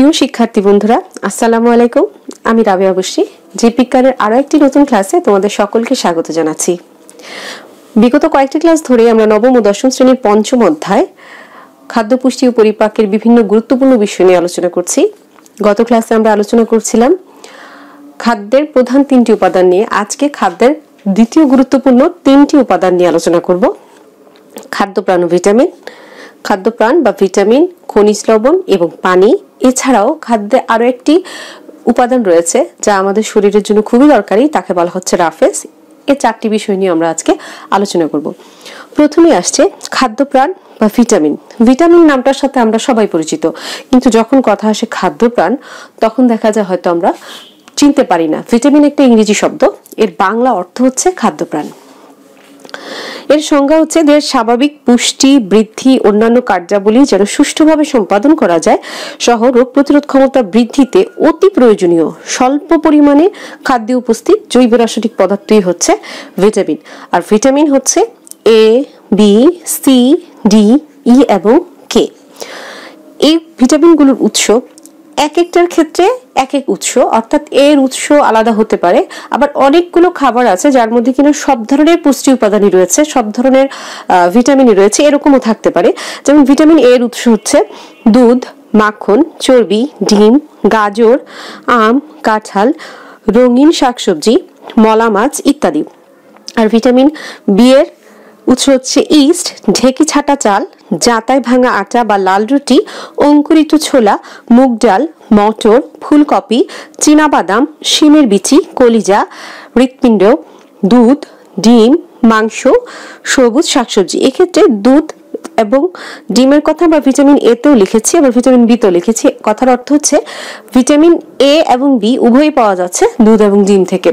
প্রিয় শিক্ষার্থী বন্ধুরা আসসালামু আলাইকুম আমি রাবে অবশ্যই জীববিজ্ঞানের আরও একটি নতুন ক্লাসে তোমাদের সকলকে স্বাগত জানাচ্ছি বিগত কয়েকটি ক্লাস ধরে আমরা নবম ও দশম শ্রেণীর পঞ্চম অধ্যায় খাদ্য পুষ্টি ও পরিপাকের বিভিন্ন গুরুত্বপূর্ণ বিষয় নিয়ে আলোচনা করছি গত ক্লাসে আমরা আলোচনা করছিলাম খাদ্যের প্রধান তিনটি উপাদান নিয়ে আজকে খাদ্যের দ্বিতীয় গুরুত্বপূর্ণ তিনটি উপাদান নিয়ে আলোচনা করব খাদ্য প্রাণ ভিটামিন খাদ্যপ্রাণ বা ভিটামিন খনিজ লবণ এবং পানি এছাড়াও খাদ্যে আরও একটি উপাদান রয়েছে যা আমাদের শরীরের জন্য খুবই দরকারি তাকে বলা হচ্ছে রাফেস এ চারটি বিষয় নিয়ে আমরা আজকে আলোচনা করব প্রথমে আসছে খাদ্যপ্রাণ বা ভিটামিন ভিটামিন নামটার সাথে আমরা সবাই পরিচিত কিন্তু যখন কথা আসে খাদ্যপ্রাণ তখন দেখা যায় হয়তো আমরা চিনতে পারি না ভিটামিন একটা ইংরেজি শব্দ এর বাংলা অর্থ হচ্ছে খাদ্যপ্রাণ এর সংজ্ঞা হচ্ছে দেহের স্বাভাবিক পুষ্টি বৃদ্ধি অন্যান্য কার্যাবলী যেন সুষ্ঠুভাবে সম্পাদন করা যায় সহ রোগ প্রতিরোধ ক্ষমতা বৃদ্ধিতে অতি প্রয়োজনীয় স্বল্প পরিমাণে খাদ্যে উপস্থিত জৈব রাসায়নিক পদার্থই হচ্ছে ভিটামিন আর ভিটামিন হচ্ছে A B C D E এবং কে এই ভিটামিনগুলোর উৎস এক একটার ক্ষেত্রে এক এক উৎস অর্থাৎ এর উৎস আলাদা হতে পারে আবার অনেকগুলো খাবার আছে যার মধ্যে কিনা সব ধরনের পুষ্টি উপাদানই রয়েছে সব ধরনের ভিটামিনই রয়েছে এরকমও থাকতে পারে যেমন ভিটামিন এর উৎস হচ্ছে দুধ মাখন চর্বি ডিম গাজর আম কাঁঠাল রঙিন শাকসবজি মলা মাছ ইত্যাদি আর ভিটামিন বি এর উৎস হচ্ছে ইস্ট ঢেকি ছাটা চাল জাতায় ভাঙা আটা বা লাল রুটি অঙ্কুরিত ছোলা মুগ ডাল মটর ফুলকপি বাদাম শিমের বিচি কলিজা হৃৎপিণ্ড দুধ ডিম মাংস সবুজ শাকসবজি এক্ষেত্রে দুধ এবং ডিমের কথা আমরা ভিটামিন এ তেও লিখেছি আবার ভিটামিন বি তেও লিখেছি কথার অর্থ হচ্ছে ভিটামিন এ এবং বি উভয়ই পাওয়া যাচ্ছে দুধ এবং ডিম থেকে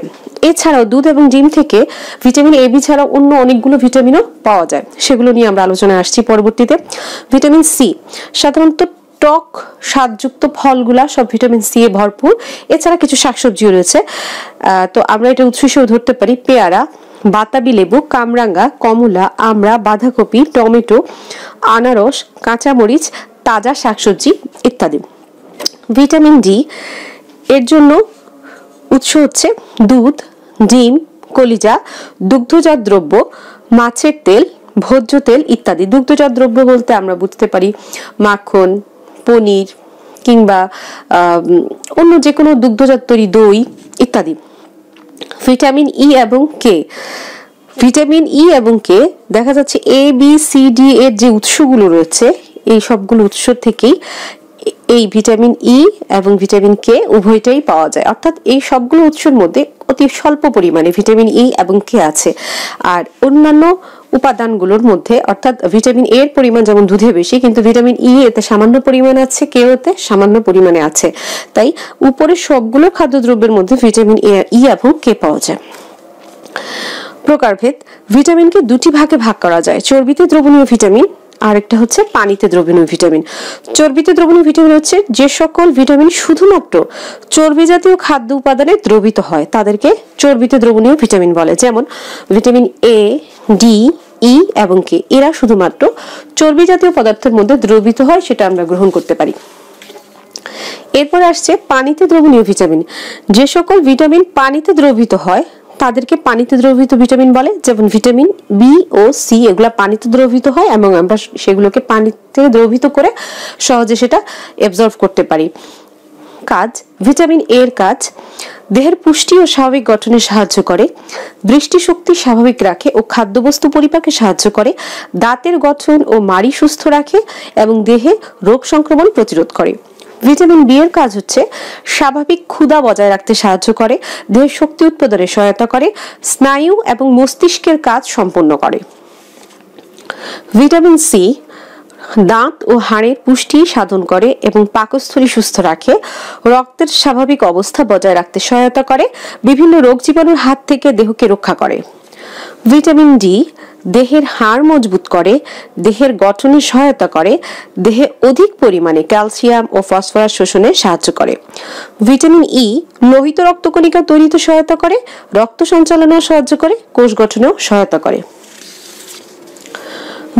এছাড়াও দুধ এবং ডিম থেকে ভিটামিন এ বি ছাড়াও অন্য অনেকগুলো ভিটামিনও পাওয়া যায় সেগুলো নিয়ে আমরা আলোচনায় আসছি পরবর্তীতে ভিটামিন সি সাধারণত টক স্বাদযুক্ত ফলগুলা সব ভিটামিন সি এ ভরপুর এছাড়া কিছু শাকসবজিও রয়েছে তো আমরা এটা উৎস হিসেবে ধরতে পারি পেয়ারা বাতাবি লেবু কামরাঙ্গা কমলা আমড়া বাঁধাকপি টমেটো আনারস কাঁচামরিচ তাজা শাকসবজি ইত্যাদি ভিটামিন ডি এর জন্য উৎস হচ্ছে দুধ ডিম কলিজা দুগ্ধজাত দ্রব্য মাছের তেল ভোজ্য তেল ইত্যাদি দুগ্ধজাত দ্রব্য বলতে আমরা বুঝতে পারি মাখন পনির কিংবা অন্য যে কোনো দুগ্ধজাত তৈরি দই ইত্যাদি ভিটামিন ই e এবং কে ভিটামিন ই e এবং কে দেখা যাচ্ছে এ বি সি ডি এর যে উৎসগুলো রয়েছে এই সবগুলো উৎস থেকেই এই ভিটামিন ই e এবং ভিটামিন কে উভয়টাই পাওয়া যায় অর্থাৎ এই সবগুলো উৎসের মধ্যে অতি স্বল্প পরিমাণে ভিটামিন ই এবং কে আছে আর অন্যান্য উপাদানগুলোর মধ্যে অর্থাৎ ভিটামিন এর পরিমাণ যেমন দুধে বেশি কিন্তু ভিটামিন ই e এতে সামান্য পরিমাণ আছে কেউ এতে সামান্য পরিমাণে আছে তাই উপরে সবগুলো খাদ্যদ্রব্যের মধ্যে ভিটামিন এ ই e এবং কে পাওয়া যায় প্রকারভেদ ভিটামিনকে দুটি ভাগে ভাগ করা যায় চর্বিতে দ্রবণীয় ভিটামিন আরেকটা হচ্ছে পানিতে দ্রবণীয় ভিটামিন চর্বিতে দ্রবণীয় ভিটামিন হচ্ছে যে সকল ভিটামিন শুধুমাত্র চর্বি জাতীয় খাদ্য উপাদানে দ্রবিত হয় তাদেরকে চর্বিতে দ্রবণীয় ভিটামিন বলে যেমন ভিটামিন এ ডি ই এবং কে এরা শুধুমাত্র চর্বি জাতীয় পদার্থের মধ্যে দ্রবিত হয় সেটা আমরা গ্রহণ করতে পারি এরপরে আসছে পানিতে দ্রবণীয় ভিটামিন যে সকল ভিটামিন পানিতে দ্রবিত হয় তাদেরকে পানিতে দ্রবীভূত ভিটামিন বলে যেমন ভিটামিন বি ও সি এগুলো পানিতে দ্রবীভূত হয় এবং আমরা সেগুলোকে পানিতে দ্রবীভূত করে সহজে সেটা অ্যাবজর্ব করতে পারি কাজ ভিটামিন এর কাজ দেহের পুষ্টি ও স্বাভাবিক গঠনে সাহায্য করে দৃষ্টিশক্তি স্বাভাবিক রাখে ও খাদ্যবস্তু পরিপাকে সাহায্য করে দাঁতের গঠন ও মাড়ি সুস্থ রাখে এবং দেহে রোগ সংক্রমণ প্রতিরোধ করে ভিটামিন বি এর কাজ হচ্ছে স্বাভাবিক ক্ষুধা বজায় রাখতে সাহায্য করে দেহের শক্তি উৎপাদনে সহায়তা করে স্নায়ু এবং মস্তিষ্কের কাজ সম্পন্ন করে ভিটামিন সি দাঁত ও হাড়ের পুষ্টি সাধন করে এবং পাকস্থলী সুস্থ রাখে রক্তের স্বাভাবিক অবস্থা বজায় রাখতে সহায়তা করে বিভিন্ন রোগ জীবাণুর হাত থেকে দেহকে রক্ষা করে ভিটামিন ডি দেহের হাড় মজবুত করে দেহের গঠনে সহায়তা করে দেহে অধিক পরিমাণে ক্যালসিয়াম ও ফসফরাস শোষণে সাহায্য করে ভিটামিন ই e লোহিত রক্তকণিকা তৈরিতে সহায়তা করে রক্ত সঞ্চালনেও সাহায্য করে কোষ গঠনেও সহায়তা করে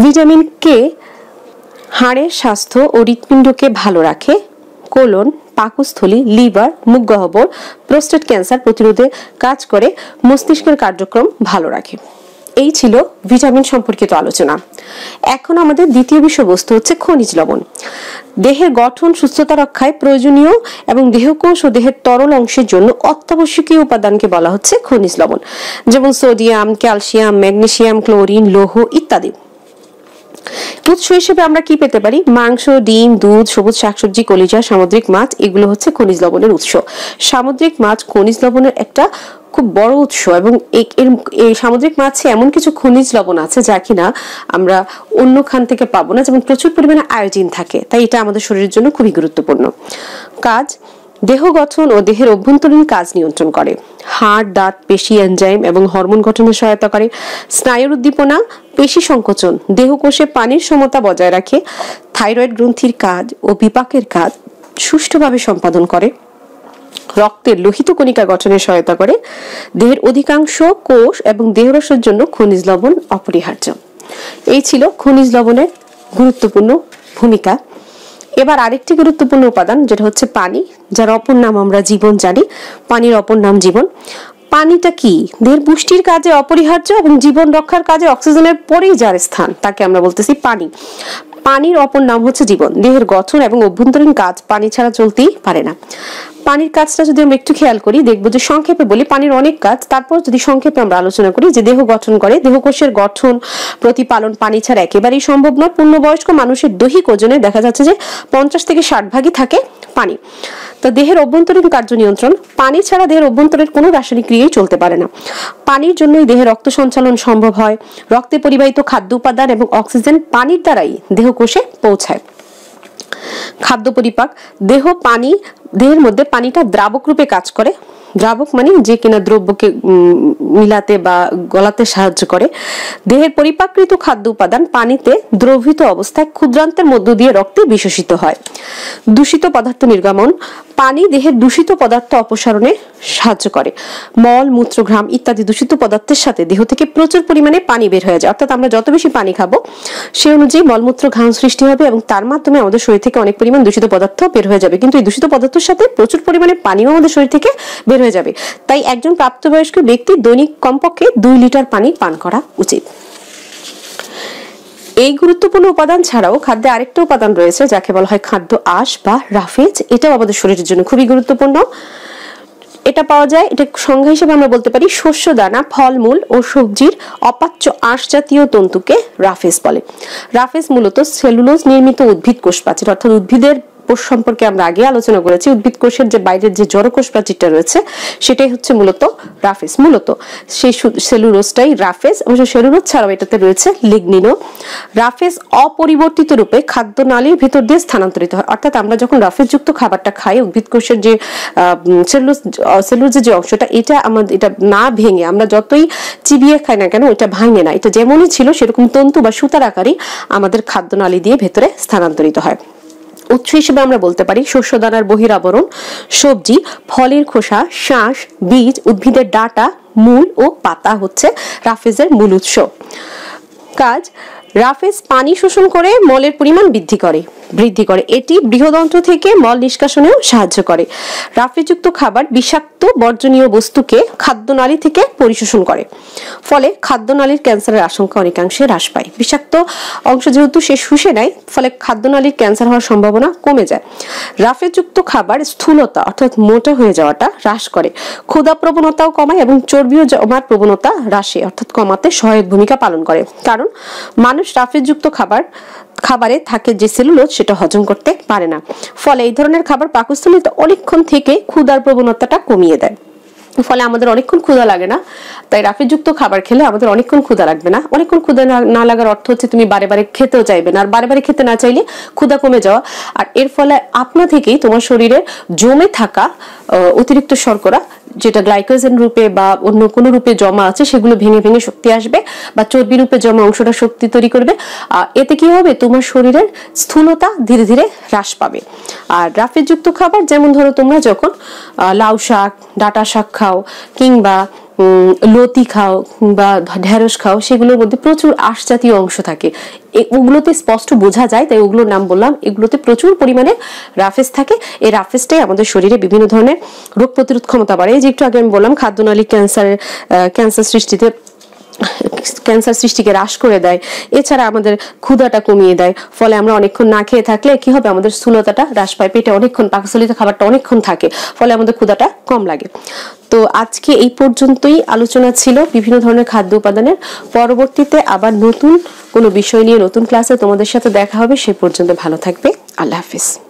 ভিটামিন কে হাড়ের স্বাস্থ্য ও হৃৎপিণ্ডকে ভালো রাখে কোলন পাকস্থলী লিভার মুখগহ্বর প্রোস্টেট ক্যান্সার প্রতিরোধে কাজ করে মস্তিষ্কের কার্যক্রম ভালো রাখে এই ছিল ভিটামিন সম্পর্কিত আলোচনা এখন আমাদের দ্বিতীয় বিষয়বস্তু হচ্ছে খনিজ লবণ দেহের গঠন সুস্থতা রক্ষায় প্রয়োজনীয় এবং দেহকোষ ও দেহের তরল অংশের জন্য অত্যাবশ্যকীয় উপাদানকে বলা হচ্ছে খনিজ লবণ যেমন সোডিয়াম ক্যালসিয়াম ম্যাগনেসিয়াম ক্লোরিন লৌহ ইত্যাদি উৎস হিসেবে আমরা কি পেতে পারি মাংস ডিম দুধ সবুজ শাকসবজি কলিজা সামুদ্রিক মাছ এগুলো হচ্ছে খনিজ লবণের উৎস সামুদ্রিক মাছ খনিজ লবণের একটা খুব বড় উৎস এবং এর এই সামুদ্রিক মাছে এমন কিছু খনিজ লবণ আছে যা কিনা আমরা অন্যখান থেকে পাবো না যেমন প্রচুর পরিমাণে আয়োজিন থাকে তাই এটা আমাদের শরীরের জন্য খুবই গুরুত্বপূর্ণ কাজ দেহ গঠন ও দেহের অভ্যন্তরীণ কাজ নিয়ন্ত্রণ করে হাড় দাঁত পেশি এনজাইম এবং হরমোন গঠনে সহায়তা করে স্নায়ুর উদ্দীপনা পেশি সংকোচন দেহ কোষে পানির সমতা বজায় রাখে থাইরয়েড গ্রন্থির কাজ ও বিপাকের কাজ সুষ্ঠুভাবে সম্পাদন করে রক্তের লোহিত কণিকা গঠনে সহায়তা করে দেহের অধিকাংশ কোষ এবং দেহরসের জন্য খনিজ লবণ অপরিহার্য এই ছিল খনিজ লবণের গুরুত্বপূর্ণ ভূমিকা এবার আরেকটি গুরুত্বপূর্ণ উপাদান যেটা হচ্ছে পানি যার অপর নাম আমরা জীবন জানি পানির অপর নাম জীবন পানিটা কি দেহের পুষ্টির কাজে অপরিহার্য এবং জীবন রক্ষার কাজে অক্সিজেনের পরেই যার স্থান তাকে আমরা বলতেছি পানি পানির অপর নাম হচ্ছে জীবন দেহের গঠন এবং অভ্যন্তরীণ কাজ পানি ছাড়া চলতেই পারে না পানির কাজটা যদি আমরা একটু খেয়াল করি দেখবো যে সংক্ষেপে বলি পানির অনেক কাজ তারপর যদি সংক্ষেপে আমরা আলোচনা করি যে দেহ গঠন করে দেহকোষের গঠন প্রতিপালন পানি ছাড়া একেবারেই সম্ভব নয় পূর্ণবয়স্ক মানুষের দৈহিক ওজনে দেখা যাচ্ছে যে পঞ্চাশ থেকে ষাট ভাগই থাকে পানি তো দেহের অভ্যন্তরীণ কার্য নিয়ন্ত্রণ পানি ছাড়া দেহের অভ্যন্তরের কোনো রাসায়নিক ক্রিয়াই চলতে পারে না পানির জন্যই দেহে রক্ত সঞ্চালন সম্ভব হয় রক্তে পরিবাহিত খাদ্য উপাদান এবং অক্সিজেন পানির দ্বারাই দেহ কোষে পৌঁছায় খাদ্য পরিপাক দেহ পানি দেহের মধ্যে পানিটা দ্রাবক রূপে কাজ করে দ্রাবক মানে যে কিনা দ্রব্যকে মিলাতে বা গলাতে সাহায্য করে দেহের পরিপাকৃত খাদ্য উপাদান পানিতে দ্রবিত অবস্থায় ক্ষুদ্রান্তের মধ্য দিয়ে রক্তে বিশেষিত হয় দূষিত পদার্থ নির্গমন পানি দেহের দূষিত পদার্থ অপসারণে সাহায্য করে মল মূত্র ঘ্রাম ইত্যাদি দূষিত পদার্থের সাথে দেহ থেকে প্রচুর পরিমাণে পানি বের হয়ে যায় অর্থাৎ আমরা যত বেশি পানি খাবো সেই অনুযায়ী মলমূত্র ঘাম সৃষ্টি হবে এবং তার মাধ্যমে আমাদের শরীর থেকে অনেক পরিমাণ দূষিত পদার্থ বের হয়ে যাবে কিন্তু এই দূষিত পদার্থের সাথে প্রচুর পরিমাণে পানিও আমাদের শরীর থেকে বের হয়ে হয়ে যাবে তাই একজন প্রাপ্তবয়স্ক ব্যক্তি দৈনিক কমপক্ষে দুই লিটার পানি পান করা উচিত এই গুরুত্বপূর্ণ উপাদান ছাড়াও খাদ্যে আরেকটা উপাদান রয়েছে যাকে বলা হয় খাদ্য আশ বা রাফেজ এটাও আমাদের শরীরের জন্য খুবই গুরুত্বপূর্ণ এটা পাওয়া যায় এটা সংজ্ঞা হিসেবে আমরা বলতে পারি শস্য দানা ফলমূল ও সবজির অপাচ্য আঁশ জাতীয় তন্তুকে রাফেজ বলে রাফেজ মূলত সেলুলোজ নির্মিত উদ্ভিদ কোষপ্রাচীর অর্থাৎ উদ্ভিদের কোষ সম্পর্কে আমরা আগে আলোচনা করেছি উদ্ভিদ কোষের যে বাইরের যে জড়কোষ প্রাচীরটা রয়েছে সেটাই হচ্ছে মূলত রাফেস মূলত সেই সেলুরোসটাই রাফেস অবশ্য সেলুরোস ছাড়াও এটাতে রয়েছে লিগনিনো রাফেস অপরিবর্তিত রূপে খাদ্য নালীর ভেতর দিয়ে স্থানান্তরিত হয় অর্থাৎ আমরা যখন রাফেসযুক্ত খাবারটা খাই উদ্ভিদ কোষের যে সেলুলোস সেলুর যে অংশটা এটা আমাদের এটা না ভেঙে আমরা যতই চিবিয়ে খাই না কেন এটা ভাঙে না এটা যেমনই ছিল সেরকম তন্তু বা সুতার আকারে আমাদের খাদ্য নালী দিয়ে ভেতরে স্থানান্তরিত হয় উৎস হিসেবে আমরা বলতে পারি শস্যদানার বহিরাবরণ সবজি ফলের খোসা শাঁস বীজ উদ্ভিদের ডাটা মূল ও পাতা হচ্ছে রাফেজের মূল উৎস কাজ রাফেজ পানি শোষণ করে মলের পরিমাণ বৃদ্ধি করে বৃদ্ধি করে এটি বৃহদন্ত্র থেকে মল নিষ্কাশনেও সাহায্য করে রাফেযুক্ত খাবার বিষাক্ত বর্জনীয় বস্তুকে খাদ্যনালী থেকে পরিশোষণ করে ফলে খাদ্যনালীর ক্যান্সারের আশঙ্কা অনেকাংশে হ্রাস পায় বিষাক্ত অংশ যেহেতু সে শুষে নেয় ফলে খাদ্যনালীর ক্যান্সার হওয়ার সম্ভাবনা কমে যায় রাফেযুক্ত খাবার স্থূলতা অর্থাৎ মোটা হয়ে যাওয়াটা হ্রাস করে ক্ষুধা প্রবণতাও কমায় এবং চর্বিও জমার প্রবণতা হ্রাসে অর্থাৎ কমাতে সহায়ক ভূমিকা পালন করে কারণ মানুষ রাফেযুক্ত খাবার খাবারে থাকে যে সেলুলোজ সেটা হজম করতে পারে না ফলে এই ধরনের খাবার পাকস্থলীতে অনেকক্ষণ থেকে ক্ষুধার প্রবণতাটা কমিয়ে দেয় ফলে আমাদের অনেকক্ষণ ক্ষুধা লাগে না তাই রাফিযুক্ত খাবার খেলে আমাদের অনেকক্ষণ ক্ষুধা লাগবে না অনেকক্ষণ ক্ষুধা না লাগার অর্থ হচ্ছে তুমি বারে বারে খেতেও চাইবে না আর বারে বারে খেতে না চাইলে ক্ষুধা কমে যাওয়া আর এর ফলে আপনা থেকেই তোমার শরীরে জমে থাকা অতিরিক্ত শর্করা যেটা গ্লাইকোজেন রূপে বা অন্য কোনো রূপে জমা আছে সেগুলো ভেঙে ভেঙে শক্তি আসবে বা চর্বি রূপে জমা অংশটা শক্তি তৈরি করবে এতে কি হবে তোমার শরীরের স্থূলতা ধীরে ধীরে হ্রাস পাবে আর রাফের যুক্ত খাবার যেমন ধরো তোমরা যখন লাউ শাক ডাটা শাক খাও কিংবা লতি খাও বা ঢ্যাঁড়স খাও সেগুলোর মধ্যে প্রচুর আশ জাতীয় অংশ থাকে ওগুলোতে স্পষ্ট বোঝা যায় তাই ওগুলোর নাম বললাম এগুলোতে প্রচুর পরিমাণে রাফেস থাকে এই রাফেসটাই আমাদের শরীরে বিভিন্ন ধরনের রোগ প্রতিরোধ ক্ষমতা বাড়ে যে একটু আগে আমি বললাম খাদ্যনালী ক্যান্সারের ক্যান্সার সৃষ্টিতে ক্যান্সার সৃষ্টিকে হ্রাস করে দেয় এছাড়া আমাদের ক্ষুধাটা কমিয়ে দেয় ফলে আমরা অনেকক্ষণ না খেয়ে থাকলে কি হবে আমাদের স্থূলতাটা হ্রাস পায় পেটে অনেকক্ষণ পাকস্থলিত খাবারটা অনেকক্ষণ থাকে ফলে আমাদের ক্ষুধাটা কম লাগে তো আজকে এই পর্যন্তই আলোচনা ছিল বিভিন্ন ধরনের খাদ্য উপাদানের পরবর্তীতে আবার নতুন কোনো বিষয় নিয়ে নতুন ক্লাসে তোমাদের সাথে দেখা হবে সে পর্যন্ত ভালো থাকবে আল্লাহ হাফিজ